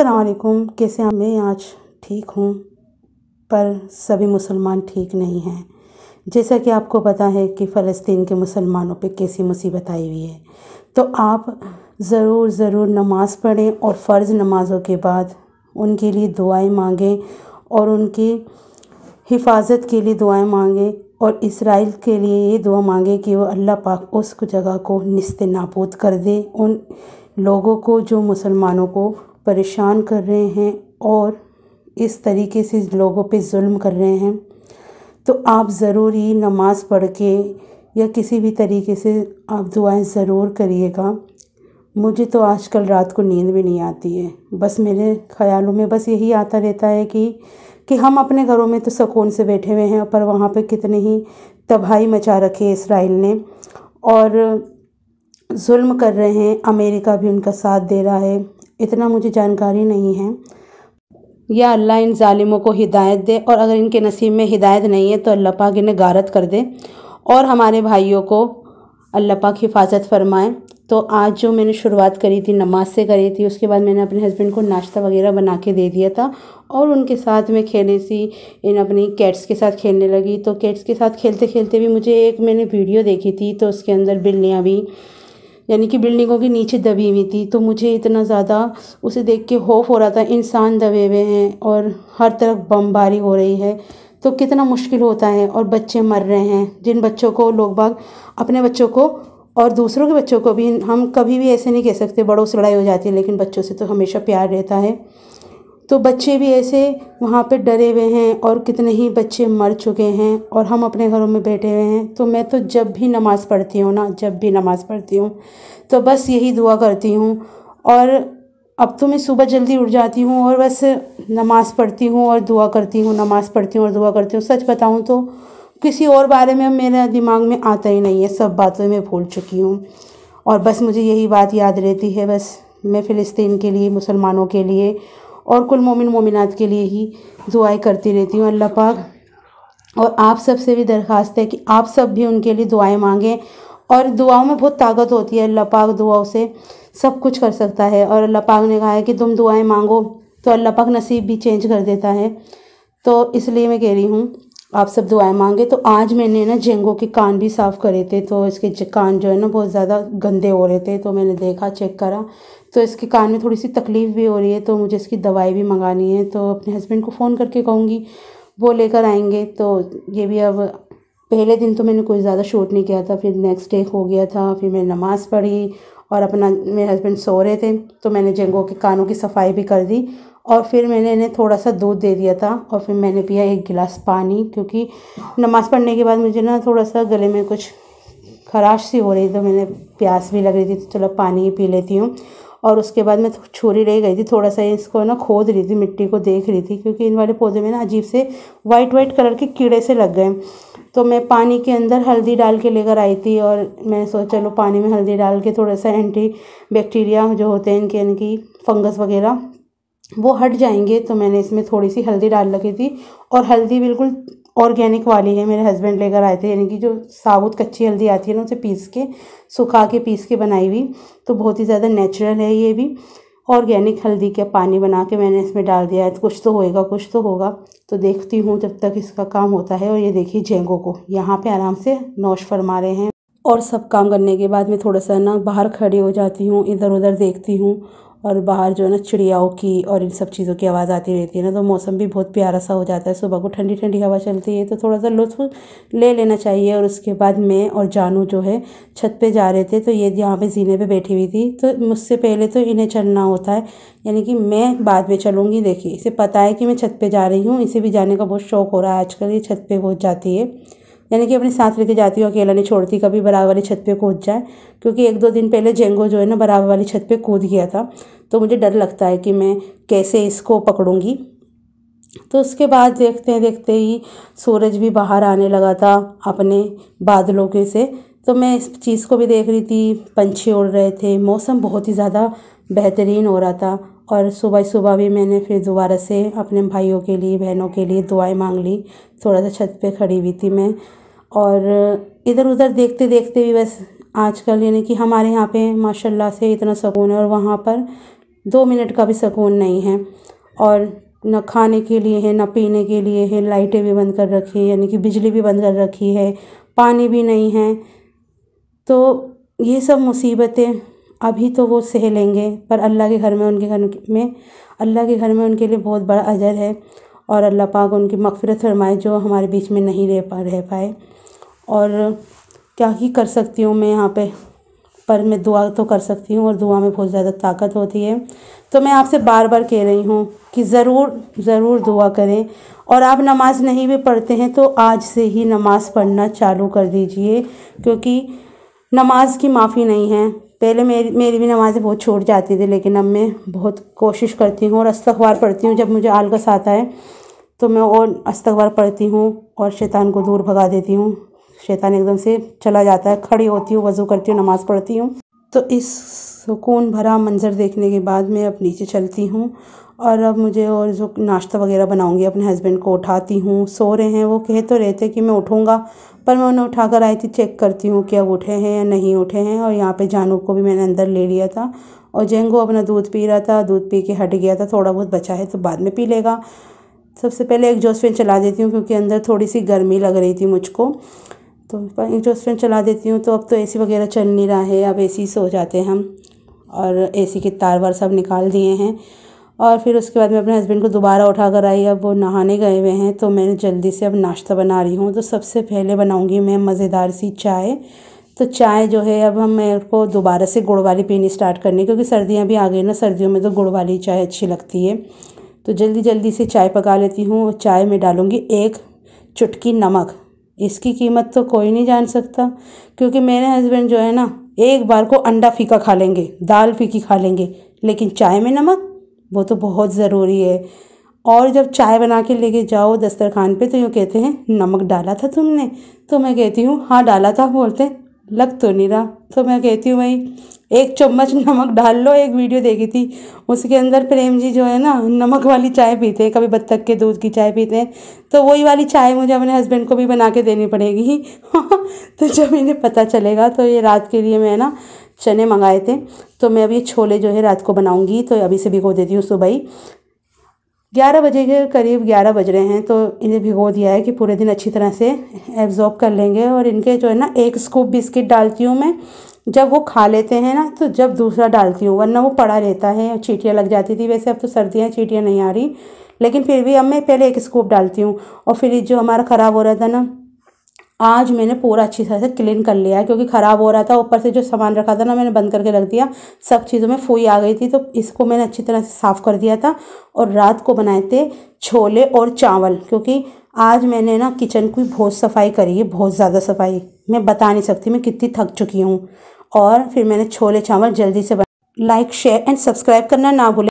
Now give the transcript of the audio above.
असलकुम कैसे मैं आज ठीक हूँ पर सभी मुसलमान ठीक नहीं हैं जैसा कि आपको पता है कि फ़लस्तीन के मुसलमानों पे कैसी मुसीबत आई हुई है तो आप ज़रूर ज़रूर नमाज़ पढ़ें और फ़र्ज़ नमाज़ों के बाद उनके लिए दुआएं मांगें और उनकी हिफाजत के लिए दुआएं मांगें और इसराइल के लिए ये दुआ मांगें कि वो अल्लाह पाक उस जगह को नस्त नाबूद कर दे उन लोगों को जो मुसलमानों को परेशान कर रहे हैं और इस तरीके से लोगों पे जुल्म कर रहे हैं तो आप ज़रूरी नमाज़ पढ़ के या किसी भी तरीके से आप दुआएं ज़रूर करिएगा मुझे तो आजकल रात को नींद भी नहीं आती है बस मेरे ख्यालों में बस यही आता रहता है कि कि हम अपने घरों में तो सुकून से बैठे हुए हैं पर वहाँ पे कितने ही तबाही मचा रखे है इसराइल ने और जुल्म कर रहे हैं अमेरिका भी उनका साथ दे रहा है इतना मुझे जानकारी नहीं है या अल्लाह इन ालिमों को हिदायत दे और अगर इनके नसीब में हिदायत नहीं है तो अल्लाह पाक इन्हें गारत कर दे और हमारे भाइयों को अल्लाह पाक हिफाजत फरमाए तो आज जो मैंने शुरुआत करी थी नमाज से करी थी उसके बाद मैंने अपने हस्बैंड को नाश्ता वगैरह बना के दे दिया था और उनके साथ मैं खेले सी इन अपनी कैट्स के साथ खेलने लगी तो कैट्स के साथ खेलते खेलते भी मुझे एक मैंने वीडियो देखी थी तो उसके अंदर बिल्लियाँ भी यानी कि बिल्डिंगों के नीचे दबी हुई थी तो मुझे इतना ज़्यादा उसे देख के खौफ हो रहा था इंसान दबे हुए हैं और हर तरफ बमबारी हो रही है तो कितना मुश्किल होता है और बच्चे मर रहे हैं जिन बच्चों को लोग बाग अपने बच्चों को और दूसरों के बच्चों को भी हम कभी भी ऐसे नहीं कह सकते बड़ों से लड़ाई हो जाती है लेकिन बच्चों से तो हमेशा प्यार रहता है तो बच्चे भी ऐसे वहाँ पे डरे हुए हैं और कितने ही बच्चे मर चुके हैं और हम अपने घरों में बैठे हुए हैं तो मैं तो जब भी नमाज़ पढ़ती हूँ ना जब भी नमाज़ पढ़ती हूँ तो बस यही दुआ करती हूँ और अब तो मैं सुबह जल्दी उठ जाती हूँ और बस नमाज़ पढ़ती हूँ और दुआ करती हूँ नमाज़ पढ़ती हूँ और दुआ करती हूँ सच बताऊँ तो किसी और बारे में मेरा दिमाग में आता ही नहीं है सब बातें मैं भूल चुकी हूँ और बस मुझे यही बात याद रहती है बस मैं फ़िलिस्तीन के लिए मुसलमानों के लिए और कुल मोमिन मोमिनात के लिए ही दुआएं करती रहती हूँ अल्लाह पाक और आप सब से भी दरख्वास्त है कि आप सब भी उनके लिए दुआएं मांगें और दुआओं में बहुत ताकत होती है अल्लाह पाक दुआओं से सब कुछ कर सकता है और अल्लाह पाक ने कहा है कि तुम दुआएं मांगो तो अल्लाह पाक नसीब भी चेंज कर देता है तो इसलिए मैं कह रही हूँ आप सब दुआएं मांगे तो आज मैंने ना जेंगो के कान भी साफ़ करे थे तो इसके कान जो है ना बहुत ज़्यादा गंदे हो रहे थे तो मैंने देखा चेक करा तो इसके कान में थोड़ी सी तकलीफ़ भी हो रही है तो मुझे इसकी दवाई भी मंगानी है तो अपने हस्बैंड को फ़ोन करके कहूँगी वो लेकर आएंगे तो ये भी अब पहले दिन तो मैंने कोई ज़्यादा शूट नहीं किया था फिर नेक्स्ट डे हो गया था फिर मैं नमाज़ पढ़ी और अपना मेरे हस्बैंड सो रहे थे तो मैंने जेंगो के कानों की सफाई भी कर दी और फिर मैंने इन्हें थोड़ा सा दूध दे दिया था और फिर मैंने पिया एक गिलास पानी क्योंकि नमाज़ पढ़ने के बाद मुझे ना थोड़ा सा गले में कुछ खराश सी हो रही थी तो मैंने प्यास भी लग रही थी तो चलो पानी ही पी लेती हूँ और उसके बाद मैं छुरी रह गई थी थोड़ा सा इसको ना खोद रही थी मिट्टी को देख रही थी क्योंकि इन वाले पौधे में ना अजीब से वाइट वाइट कलर के कीड़े से लग गए तो मैं पानी के अंदर हल्दी डाल के लेकर आई थी और मैं सोचा चलो पानी में हल्दी डाल के थोड़ा सा एंटी बैक्टीरिया जो होते हैं इनके इनकी फंगस वगैरह वो हट जाएंगे तो मैंने इसमें थोड़ी सी हल्दी डाल रखी थी और हल्दी बिल्कुल ऑर्गेनिक वाली है मेरे हस्बैंड लेकर आए थे यानी कि जो साबुत कच्ची हल्दी आती है ना उसे पीस के सुखा के पीस के बनाई हुई तो बहुत ही ज़्यादा नेचुरल है ये भी ऑर्गेनिक हल्दी का पानी बना के मैंने इसमें डाल दिया है तो कुछ तो होएगा कुछ तो होगा तो देखती हूँ जब तक इसका काम होता है और ये देखिए जेंगो को यहाँ पे आराम से नोश फरमा रहे हैं और सब काम करने के बाद मैं थोड़ा सा ना बाहर खड़ी हो जाती हूँ इधर उधर देखती हूँ और बाहर जो है ना चिड़ियाओं की और इन सब चीज़ों की आवाज़ आती रहती है ना तो मौसम भी बहुत प्यारा सा हो जाता है सुबह को ठंडी ठंडी हवा चलती है तो थोड़ा सा लुत्फ ले लेना चाहिए और उसके बाद मैं और जानू जो है छत पे जा रहे थे तो ये यहाँ पे जीने पे बैठी हुई थी तो मुझसे पहले तो इन्हें चलना होता है यानी कि मैं बाद में चलूँगी देखिए इसे पता है कि मैं छत पर जा रही हूँ इसे भी जाने का बहुत शौक़ हो रहा है आजकल ये छत पर बहुत जाती है यानी कि अपने साथ लेके जाती हूँ अकेला नहीं छोड़ती कभी बराबर वाली छत पे कूद जाए क्योंकि एक दो दिन पहले जेंगो जो है ना बराबर वाली छत पे कूद गया था तो मुझे डर लगता है कि मैं कैसे इसको पकड़ूँगी तो उसके बाद देखते देखते ही सूरज भी बाहर आने लगा था अपने बादलों के से तो मैं इस चीज़ को भी देख रही थी पंछी उड़ रहे थे मौसम बहुत ही ज़्यादा बेहतरीन हो रहा था और सुबह सुबह भी मैंने फिर दोबारा से अपने भाइयों के लिए बहनों के लिए दुआएं मांग ली थोड़ा सा छत पे खड़ी हुई थी मैं और इधर उधर देखते देखते भी बस आजकल यानी कि हमारे यहाँ पे माशाल्लाह से इतना सुकून है और वहाँ पर दो मिनट का भी सुकून नहीं है और न खाने के लिए है न पीने के लिए है लाइटें भी बंद कर रखी है यानी कि बिजली भी बंद कर रखी है पानी भी नहीं है तो ये सब मुसीबतें अभी तो वो सह लेंगे पर अल्लाह के घर में उनके घर में अल्लाह के घर में उनके लिए बहुत बड़ा अजर है और अल्लाह पाक उनकी मकफ़रत फरमाए जो हमारे बीच में नहीं रह पा रह पाए और क्या ही कर सकती हूँ मैं यहाँ पे पर मैं दुआ तो कर सकती हूँ और दुआ में बहुत ज़्यादा ताकत होती है तो मैं आपसे बार बार कह रही हूँ कि ज़रूर ज़रूर दुआ करें और आप नमाज़ नहीं भी पढ़ते हैं तो आज से ही नमाज़ पढ़ना चालू कर दीजिए क्योंकि नमाज की माफ़ी नहीं है पहले मेरी मेरी भी नमाज़ें बहुत छोड़ जाती थी लेकिन अब मैं बहुत कोशिश करती हूँ और अस्तखबार पढ़ती हूँ जब मुझे आलकस आता है तो मैं और अस्तखबार पढ़ती हूँ और शैतान को दूर भगा देती हूँ शैतान एकदम से चला जाता है खड़ी होती हूँ वज़ू करती हूँ नमाज़ पढ़ती हूँ तो इस सुकून भरा मंज़र देखने के बाद मैं अब नीचे चलती हूँ और अब मुझे और जो नाश्ता वगैरह बनाऊँगी अपने हस्बैंड को उठाती हूँ सो रहे हैं वो कह तो रहे थे कि मैं उठूँगा पर मैं उन्हें उठा आई थी चेक करती हूँ कि अब उठे हैं या नहीं उठे हैं और यहाँ पर जानू को भी मैंने अंदर ले लिया था और जेंगू अपना दूध पी रहा था दूध पी के हट गया था थोड़ा बहुत बचा है तो बाद में पी लेगा सबसे पहले एक में चला देती हूँ क्योंकि अंदर थोड़ी सी गर्मी लग रही थी मुझको तो इंडक्शन चला देती हूँ तो अब तो ए सी वगैरह चल नहीं रहा है अब ए सी से हो जाते हैं हम और ए सी के तार वार सब निकाल दिए हैं और फिर उसके बाद मैं अपने हस्बैंड को दोबारा उठा कर आई अब वो नहाने गए हुए हैं तो मैं जल्दी से अब नाश्ता बना रही हूँ तो सबसे पहले बनाऊँगी मैं मज़ेदार सी चाय तो चाय जो है अब हम मेरे को दोबारा से गुड़ वाली पीनी स्टार्ट करनी क्योंकि सर्दियाँ भी आ गई ना सर्दियों में तो गुड़ वाली चाय अच्छी लगती है तो जल्दी जल्दी से चाय पका लेती हूँ चाय में डालूँगी एक चुटकी नमक इसकी कीमत तो कोई नहीं जान सकता क्योंकि मेरे हस्बैंड जो है ना एक बार को अंडा फीका खा लेंगे दाल फीकी खा लेंगे लेकिन चाय में नमक वो तो बहुत ज़रूरी है और जब चाय बना के लेके जाओ दस्तरखान पे तो यूँ कहते हैं नमक डाला था तुमने तो मैं कहती हूँ हाँ डाला था बोलते हैं लग तो नहीं रहा तो मैं कहती हूँ भाई एक चम्मच नमक डाल लो एक वीडियो देखी थी उसके अंदर प्रेम जी जो है ना नमक वाली चाय पीते हैं कभी बत्तख के दूध की चाय पीते हैं तो वही वाली चाय मुझे अपने हस्बैंड को भी बना के देनी पड़ेगी तो जब इन्हें पता चलेगा तो ये रात के लिए मैं ना चने मंगाए थे तो मैं अभी छोले जो है रात को बनाऊंगी तो अभी से भिगो देती हूँ सुबह ही ग्यारह बजे के करीब ग्यारह बज रहे हैं तो इन्हें भिगो दिया है कि पूरे दिन अच्छी तरह से एब्जॉर्ब कर लेंगे और इनके जो है ना एक स्कूप बिस्किट डालती हूँ मैं जब वो खा लेते हैं ना तो जब दूसरा डालती हूँ वरना वो पड़ा रहता है चीटियाँ लग जाती थी वैसे अब तो सर्दियाँ चीटियाँ नहीं आ रही लेकिन फिर भी अब मैं पहले एक स्कूप डालती हूँ और फिर जो हमारा ख़राब हो रहा था ना आज मैंने पूरा अच्छी तरह से क्लीन कर लिया है क्योंकि ख़राब हो रहा था ऊपर से जो सामान रखा था ना मैंने बंद करके रख दिया सब चीज़ों में फूई आ गई थी तो इसको मैंने अच्छी तरह से साफ़ कर दिया था और रात को बनाए थे छोले और चावल क्योंकि आज मैंने ना किचन की बहुत सफाई करी है बहुत ज़्यादा सफाई मैं बता नहीं सकती मैं कितनी थक चुकी हूँ और फिर मैंने छोले चावल जल्दी से लाइक शेयर एंड सब्सक्राइब करना ना भूलें